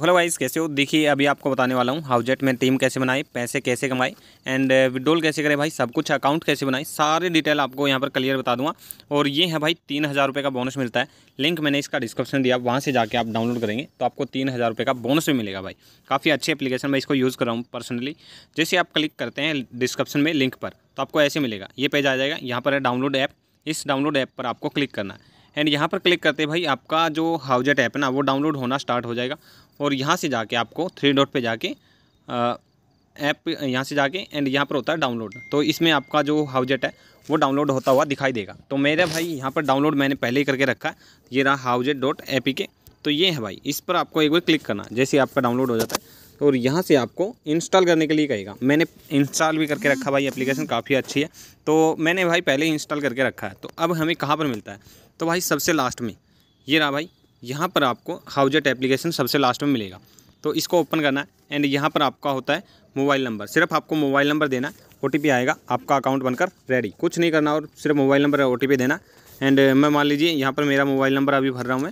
hello vice कैसे हो देखिए अभी आपको बताने वाला हूँ हाउजेट में टीम कैसे बनाए पैसे कैसे कमाए एंड विड्रोल uh, कैसे करें भाई सब कुछ अकाउंट कैसे बनाए सारे डिटेल आपको यहाँ पर क्लियर बता दूंगा और ये है भाई तीन हज़ार रुपये का बोनस मिलता है लिंक मैंने इसका डिस्क्रिप्शन दिया वहाँ से जाके आप डाउनलोड करेंगे तो आपको तीन हज़ार रुपये का बोनस भी मिलेगा भाई काफ़ी अच्छी एप्लीकेशन मैं इसको यूज़ कर रहा हूँ पर्सनली जैसे आप क्लिक करते हैं डिस्क्रिप्शन में लिंक पर तो आपको ऐसे मिलेगा ये पेज आ जाएगा यहाँ पर है डाउनलोड ऐप इस डाउनलोड ऐप पर आपको क्लिक करना है एंड यहाँ पर क्लिक करते भाई आपका जो हाउजेट ऐप है ना वो डाउनलोड होना स्टार्ट हो जाएगा और यहाँ से जाके आपको थ्री डॉट पे जाके ऐप यहाँ से जाके एंड यहाँ पर होता है डाउनलोड तो इसमें आपका जो हाउजेट है वो डाउनलोड होता हुआ दिखाई देगा तो मेरा भाई यहाँ पर डाउनलोड मैंने पहले ही करके रखा है ये रहा हाउजेट डॉट ए के तो ये है भाई इस पर आपको एक बार क्लिक करना जैसे आपका डाउनलोड हो जाता है और यहाँ से आपको इंस्टॉल करने के लिए कहेगा मैंने इंस्टॉल भी करके रखा भाई एप्लीकेशन काफ़ी अच्छी है तो मैंने भाई पहले इंस्टॉल करके रखा है तो अब हमें कहाँ पर मिलता है तो भाई सबसे लास्ट में ये रहा भाई यहाँ पर आपको हाउजेट एप्लीकेशन सबसे लास्ट में मिलेगा तो इसको ओपन करना है एंड यहाँ पर आपका होता है मोबाइल नंबर सिर्फ आपको मोबाइल नंबर देना ओ आएगा आपका अकाउंट बनकर रेडी कुछ नहीं करना और सिर्फ मोबाइल नंबर ओ टी देना एंड मैं मान लीजिए यहाँ पर मेरा मोबाइल नंबर अभी भर रहा हूँ मैं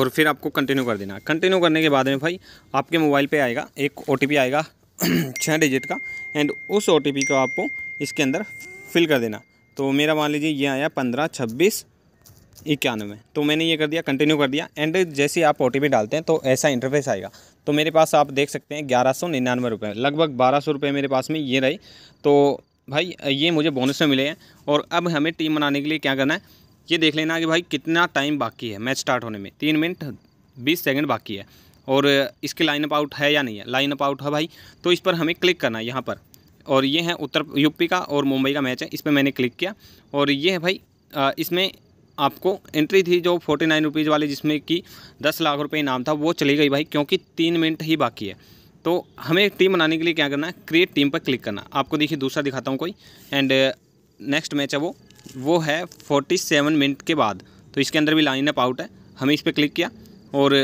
और फिर आपको कंटिन्यू कर देना कंटिन्यू करने के बाद में भाई आपके मोबाइल पे आएगा एक ओ आएगा छः डिजिट का एंड उस ओ को आपको इसके अंदर फिल कर देना तो मेरा मान लीजिए ये आया पंद्रह छब्बीस इक्यानवे तो मैंने ये कर दिया कंटिन्यू कर दिया एंड जैसे आप ओ डालते हैं तो ऐसा इंटरफेस आएगा तो मेरे पास आप देख सकते हैं ग्यारह सौ निन्यानवे रुपये लगभग बारह सौ रुपये मेरे पास में ये रही तो भाई ये मुझे बोनस में मिले हैं और अब हमें टीम बनाने के लिए क्या करना है ये देख लेना कि भाई कितना टाइम बाकी है मैच स्टार्ट होने में तीन मिनट बीस सेकेंड बाकी है और इसके लाइन अप आउट है या नहीं है लाइन अप आउट है भाई तो इस पर हमें क्लिक करना है यहाँ पर और ये है उत्तर यूपी का और मुंबई का मैच है इस पर मैंने क्लिक किया और ये है भाई इसमें आपको एंट्री थी जो फोर्टी नाइन रुपीज़ वाली जिसमें कि दस लाख रुपये इनाम था वो चली गई भाई क्योंकि तीन मिनट ही बाकी है तो हमें टीम बनाने के लिए क्या करना है क्रिएट टीम पर क्लिक करना आपको देखिए दूसरा दिखाता हूँ कोई एंड नेक्स्ट मैच है वो वो है फोर्टी सेवन मिनट के बाद तो इसके अंदर भी लाइन अप आउट है हमें इस पर क्लिक किया और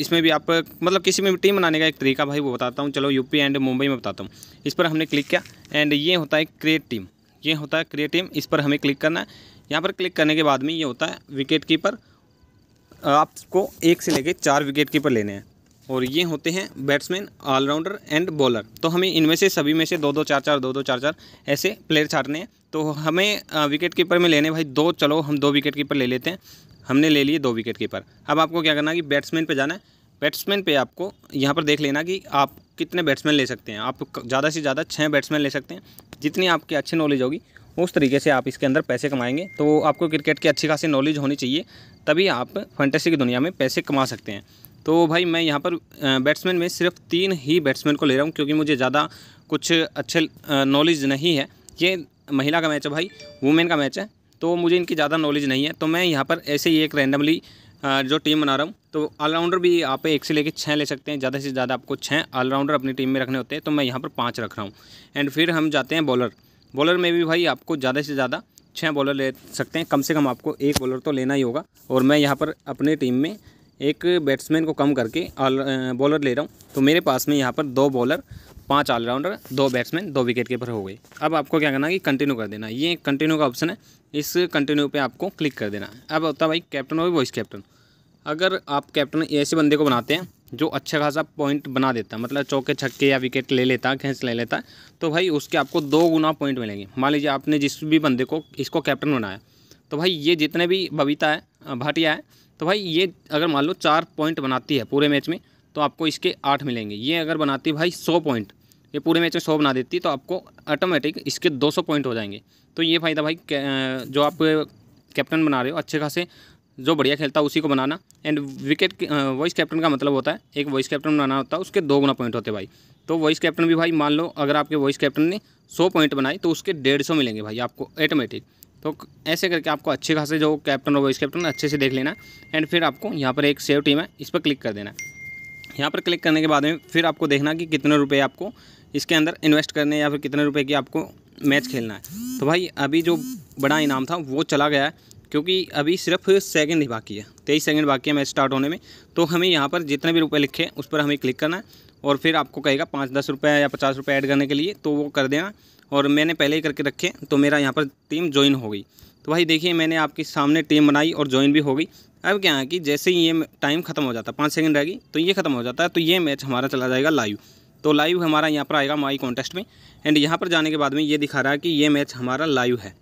इसमें भी आप मतलब किसी में भी टीम बनाने का एक तरीका भाई वो बताता हूँ चलो यूपी एंड मुंबई में बताता हूँ इस पर हमने क्लिक किया एंड ये होता है क्रिएट टीम ये होता है क्रिएट टीम इस पर हमें क्लिक करना है यहाँ पर क्लिक करने के बाद में ये होता है विकेट कीपर आपको एक से लेके चार विकेट कीपर लेने हैं और ये होते हैं बैट्समैन ऑलराउंडर एंड बॉलर तो हमें इनमें से सभी में से दो दो चार चार दो दो चार चार ऐसे प्लेयर छाटने हैं तो हमें विकेट कीपर में लेने भाई दो चलो हम दो विकेट कीपर ले लेते हैं हमने ले लिए दो विकेट कीपर अब आपको क्या करना है कि बैट्समैन पे जाना है बैट्समैन पे आपको यहाँ पर देख लेना कि आप कितने बैट्समैन ले सकते हैं आप ज़्यादा से ज़्यादा छः बैट्समैन ले सकते हैं जितनी आपकी अच्छी नॉलेज होगी उस तरीके से आप इसके अंदर पैसे कमाएंगे तो आपको क्रिकेट की अच्छी खासी नॉलेज होनी चाहिए तभी आप फंटेसी की दुनिया में पैसे कमा सकते हैं तो भाई मैं यहाँ पर बैट्समैन में सिर्फ तीन ही बैट्समैन को ले रहा हूँ क्योंकि मुझे ज़्यादा कुछ अच्छे नॉलेज नहीं है ये महिला का मैच है भाई वुमेन का मैच है तो मुझे इनकी ज़्यादा नॉलेज नहीं है तो मैं यहाँ पर ऐसे ही एक रैंडमली जो टीम बना रहा हूँ तो ऑलराउंडर भी आप एक से लेकर छः ले सकते हैं ज़्यादा से ज़्यादा आपको छः ऑलराउंडर अपनी टीम में रखने होते हैं तो मैं यहाँ पर पाँच रख रहा हूँ एंड फिर हम जाते हैं बॉलर बॉलर में भी भाई आपको ज़्यादा से ज़्यादा छः बॉलर ले सकते हैं कम से कम आपको एक बॉलर तो लेना ही होगा और मैं यहाँ पर अपनी टीम में एक बैट्समैन को कम करके बॉलर ले रहा हूँ तो मेरे पास में यहाँ पर दो बॉलर पाँच ऑलराउंडर दो बैट्समैन दो विकेट कीपर हो गई अब आपको क्या करना है कि कंटिन्यू कर देना ये कंटिन्यू का ऑप्शन है इस कंटिन्यू पे आपको क्लिक कर देना है अब होता है भाई कैप्टन और वॉइस कैप्टन अगर आप कैप्टन ऐसे बंदे को बनाते हैं जो अच्छा खासा पॉइंट बना देता मतलब चौके छक्के या विकेट ले लेता खेच ले लेता तो भाई उसके आपको दो गुना पॉइंट मिलेंगे मान लीजिए आपने जिस भी बंदे को इसको कैप्टन बनाया तो भाई ये जितने भी बबीता है भाटिया है तो भाई ये अगर मान लो चार पॉइंट बनाती है पूरे मैच में तो आपको इसके आठ मिलेंगे ये अगर बनाती है भाई सौ पॉइंट ये पूरे मैच में सौ बना देती तो आपको ऑटोमेटिक इसके 200 पॉइंट हो जाएंगे तो ये फ़ायदा भाई जो आप कैप्टन बना रहे हो अच्छे खासे जो बढ़िया खेलता है उसी को बनाना एंड विकेट वॉइस कैप्टन का मतलब होता है एक वॉइस कैप्टन बनाना होता है उसके दो गुना पॉइंट होते भाई तो वॉइस कैप्टन भी भाई मान लो अगर आपके वॉइस कैप्टन ने सौ पॉइंट बनाए तो उसके डेढ़ सौ मिलेंगे भाई आपको ऑटोमेटिक तो ऐसे करके आपको अच्छे खासे जो कैप्टन और वाइस कैप्टन अच्छे से देख लेना एंड फिर आपको यहाँ पर एक सेव टीम है इस पर क्लिक कर देना यहाँ पर क्लिक करने के बाद में फिर आपको देखना कि कितने रुपये आपको इसके अंदर इन्वेस्ट करने या फिर कितने रुपए की आपको मैच खेलना है तो भाई अभी जो बड़ा इनाम था वो चला गया है क्योंकि अभी सिर्फ सेकंड ही बाकी है तेईस सेकंड बाकी है मैच स्टार्ट होने में तो हमें यहाँ पर जितने भी रुपए लिखे उस पर हमें क्लिक करना है और फिर आपको कहेगा पाँच दस रुपये या पचास रुपये ऐड करने के लिए तो वो कर देना और मैंने पहले ही करके रखे तो मेरा यहाँ पर टीम ज्वाइन हो गई तो भाई देखिए मैंने आपके सामने टीम बनाई और ज्वाइन भी हो गई अब क्या है कि जैसे ही ये टाइम ख़त्म हो जाता है पाँच सेकंड रहेगी तो ये ख़त्म हो जाता है तो ये मैच हमारा चला जाएगा लाइव तो लाइव हमारा यहाँ पर आएगा माई कॉन्टेस्ट में एंड यहाँ पर जाने के बाद में ये दिखा रहा है कि ये मैच हमारा लाइव है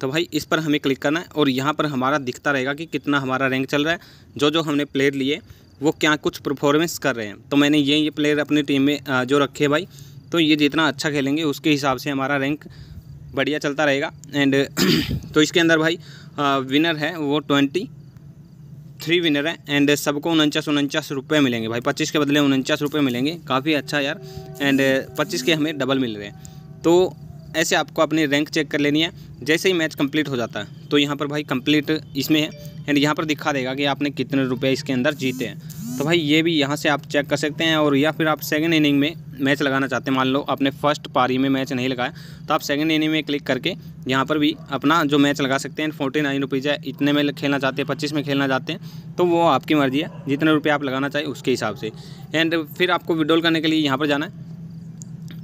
तो भाई इस पर हमें क्लिक करना है और यहाँ पर हमारा दिखता रहेगा कि कितना हमारा रैंक चल रहा है जो जो हमने प्लेयर लिए वो क्या कुछ परफॉर्मेंस कर रहे हैं तो मैंने ये ये प्लेयर अपनी टीम में जो रखे भाई तो ये जितना अच्छा खेलेंगे उसके हिसाब से हमारा रैंक बढ़िया चलता रहेगा एंड तो इसके अंदर भाई विनर है वो ट्वेंटी थ्री विनर हैं एंड सबको उनचास उनचास रुपये मिलेंगे भाई पच्चीस के बदले उनचास रुपये मिलेंगे काफ़ी अच्छा यार एंड पच्चीस के हमें डबल मिल रहे हैं तो ऐसे आपको अपनी रैंक चेक कर लेनी है जैसे ही मैच कंप्लीट हो जाता है तो यहाँ पर भाई कंप्लीट इसमें है एंड यहाँ पर दिखा देगा कि आपने कितने रुपए इसके अंदर जीते हैं तो भाई ये भी यहाँ से आप चेक कर सकते हैं और या फिर आप सेकेंड इनिंग में मैच लगाना चाहते हैं मान लो आपने फर्स्ट पारी में मैच नहीं लगाया तो आप सेकंड इनिंग में क्लिक करके यहाँ पर भी अपना जो मैच लगा सकते हैं फोर्टी नाइन रुपीज़ है इतने में खेलना चाहते हैं पच्चीस में खेलना चाहते हैं तो वो आपकी मर्ज़ी है जितने रुपये आप लगाना चाहिए उसके हिसाब से एंड फिर आपको विड्रॉल करने के लिए यहाँ पर जाना है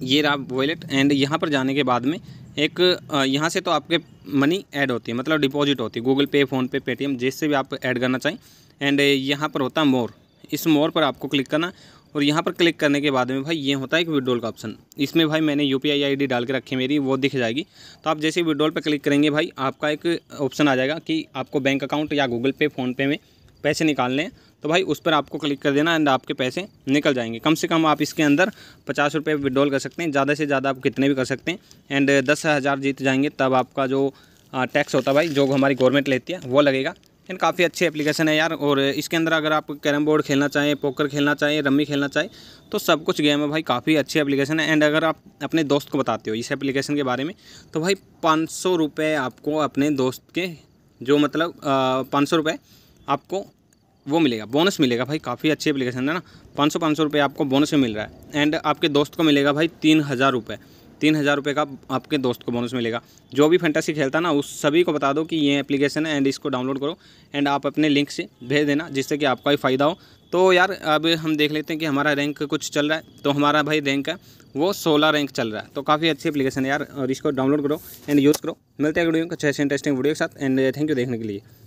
ये रहा वॉलेट एंड यहाँ पर जाने के बाद में एक यहाँ से तो आपके मनी ऐड होती है मतलब डिपॉजिट होती है गूगल पे फ़ोनपे पेटीएम जिससे भी आप ऐड करना चाहें एंड यहाँ पर होता है मोर इस मोर पर आपको क्लिक करना और यहाँ पर क्लिक करने के बाद में भाई ये होता है एक विड्रॉल का ऑप्शन इसमें भाई मैंने यू पी डाल के रखी मेरी वो दिख जाएगी तो आप जैसे विड्रॉल पर क्लिक करेंगे भाई आपका एक ऑप्शन आ जाएगा कि आपको बैंक अकाउंट या गूगल पे फ़ोनपे में पैसे निकालने हैं तो भाई उस पर आपको क्लिक कर देना एंड आपके पैसे निकल जाएंगे कम से कम आप इसके अंदर पचास रुपये विड्रॉल कर सकते हैं ज़्यादा से ज़्यादा आप कितने भी कर सकते हैं एंड दस हज़ार जीत जाएंगे तब आपका जो टैक्स होता है भाई जो हमारी गवर्नमेंट लेती है वो लगेगा एंड काफ़ी अच्छी एप्लीकेशन है यार और इसके अंदर अगर आप कैरम बोर्ड खेलना चाहें पोकर खेलना चाहें रम्मी खेलना चाहें तो सब कुछ गेम है भाई काफ़ी अच्छी एप्लीकेशन है एंड अगर आप अपने दोस्त को बताते हो इस एप्लीकेशन के बारे में तो भाई पाँच सौ रुपये आपको अपने दोस्त के जो मतलब पाँच सौ रुपये आपको वो मिलेगा बोनस मिलेगा भाई काफ़ी अच्छी एप्लीकेशन है ना पाँच सौ पाँच सौ रुपये आपको बोनस में मिल रहा है एंड आपके दोस्त को मिलेगा भाई तीन हज़ार रुपये तीन हज़ार रुपये का आपके दोस्त को बोनस मिलेगा जो भी फैंटेसी खेलता ना उस सभी को बता दो कि ये एप्लीकेशन है एंड इसको डाउनलोड करो एंड आप अपने लिंक से भेज देना जिससे कि आपका ही फ़ायदा हो तो यार अब हम देख लेते हैं कि हमारा रैंक कुछ चल रहा है तो हमारा भाई रैंक है वो सोलह रैंक चल रहा है तो काफ़ी अच्छी एप्लीकेशन है यार और इसको डाउनलोड करो एंड यूज़ करो मिलते हैं वीडियो कुछ ऐसे इंटरेस्टिंग वीडियो के साथ एंड थैंक यू देखने के लिए